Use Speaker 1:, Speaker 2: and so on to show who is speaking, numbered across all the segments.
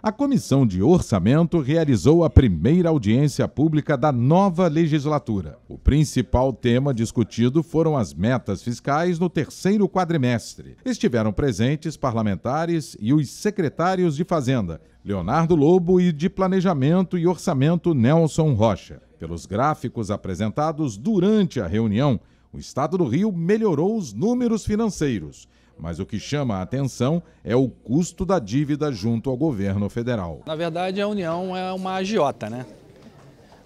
Speaker 1: A Comissão de Orçamento realizou a primeira audiência pública da nova legislatura. O principal tema discutido foram as metas fiscais no terceiro quadrimestre. Estiveram presentes parlamentares e os secretários de Fazenda, Leonardo Lobo, e de Planejamento e Orçamento, Nelson Rocha. Pelos gráficos apresentados durante a reunião, o Estado do Rio melhorou os números financeiros mas o que chama a atenção é o custo da dívida junto ao governo federal.
Speaker 2: Na verdade, a União é uma agiota, né?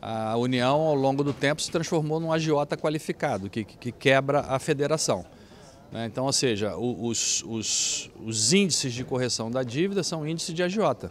Speaker 2: A União, ao longo do tempo, se transformou num agiota qualificado, que, que quebra a federação. Né? Então, ou seja, os, os, os índices de correção da dívida são índices de agiota.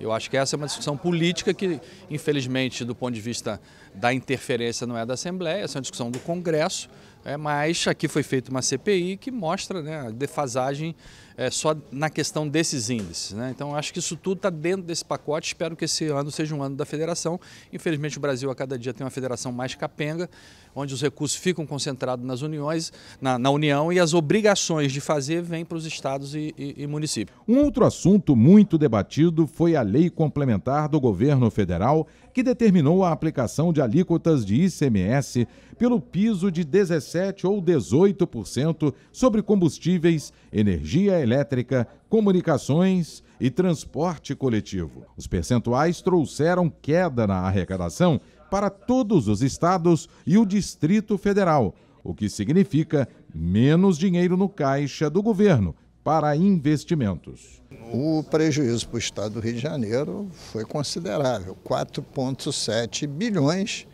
Speaker 2: Eu acho que essa é uma discussão política que, infelizmente, do ponto de vista da interferência, não é da Assembleia, essa é uma discussão do Congresso, é, mas aqui foi feita uma CPI que mostra né, a defasagem é, só na questão desses índices. Né? Então, acho que isso tudo está dentro desse pacote. Espero que esse ano seja um ano da federação. Infelizmente, o Brasil a cada dia tem uma federação mais capenga, onde os recursos ficam concentrados nas uniões, na, na União, e as obrigações de fazer vêm para os estados e, e, e municípios.
Speaker 1: Um outro assunto muito debatido foi a lei complementar do governo federal que determinou a aplicação de alíquotas de ICMS pelo piso de 17 17 ou 18% sobre combustíveis, energia elétrica, comunicações e transporte coletivo. Os percentuais trouxeram queda na arrecadação para todos os estados e o Distrito Federal, o que significa menos dinheiro no caixa do governo para investimentos. O prejuízo para o estado do
Speaker 3: Rio de Janeiro foi considerável, 4,7 bilhões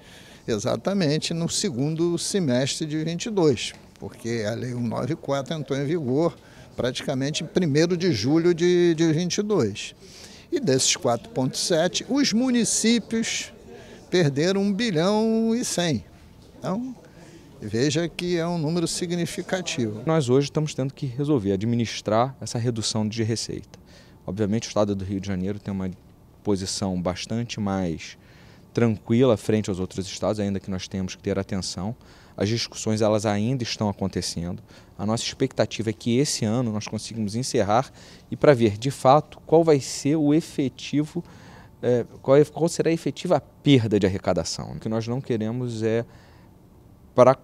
Speaker 3: exatamente no segundo semestre de 22, porque a Lei 194 entrou em vigor praticamente em 1 de julho de, de 22. E desses 4,7, os municípios perderam 1 bilhão e 100. Então, veja que é um número significativo. Nós hoje
Speaker 4: estamos tendo que resolver administrar essa redução de receita. Obviamente, o Estado do Rio de Janeiro tem uma posição bastante mais tranquila frente aos outros estados, ainda que nós temos que ter atenção. As discussões elas ainda estão acontecendo. A nossa expectativa é que esse ano nós consigamos encerrar e para ver de fato qual vai ser o efetivo, é, qual, é, qual será a efetiva perda de arrecadação. O que nós não queremos é para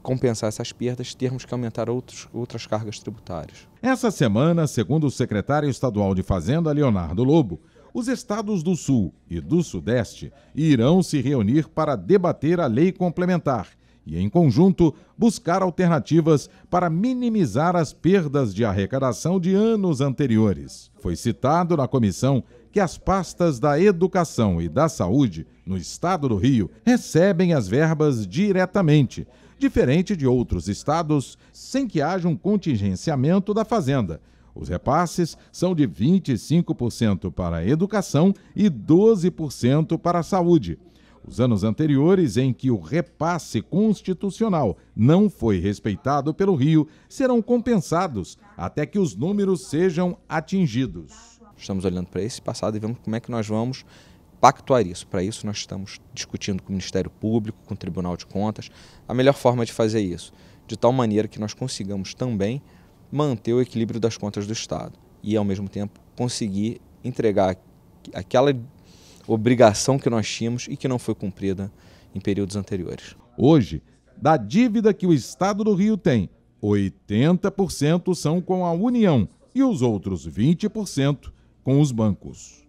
Speaker 4: compensar essas perdas, termos que aumentar outros,
Speaker 1: outras cargas tributárias. Essa semana, segundo o secretário estadual de Fazenda, Leonardo Lobo, os estados do Sul e do Sudeste irão se reunir para debater a lei complementar e, em conjunto, buscar alternativas para minimizar as perdas de arrecadação de anos anteriores. Foi citado na comissão que as pastas da educação e da saúde, no estado do Rio, recebem as verbas diretamente, diferente de outros estados, sem que haja um contingenciamento da Fazenda os repasses são de 25% para a educação e 12% para a saúde. Os anos anteriores em que o repasse constitucional não foi respeitado pelo Rio serão compensados até que os números sejam atingidos. Estamos olhando para esse
Speaker 4: passado e vemos como é que nós vamos pactuar isso. Para isso, nós estamos discutindo com o Ministério Público, com o Tribunal de Contas, a melhor forma de fazer isso, de tal maneira que nós consigamos também manter o equilíbrio das contas do Estado e, ao mesmo tempo, conseguir entregar aquela obrigação que nós tínhamos e que não foi cumprida em períodos
Speaker 1: anteriores. Hoje, da dívida que o Estado do Rio tem, 80% são com a União e os outros 20% com os bancos.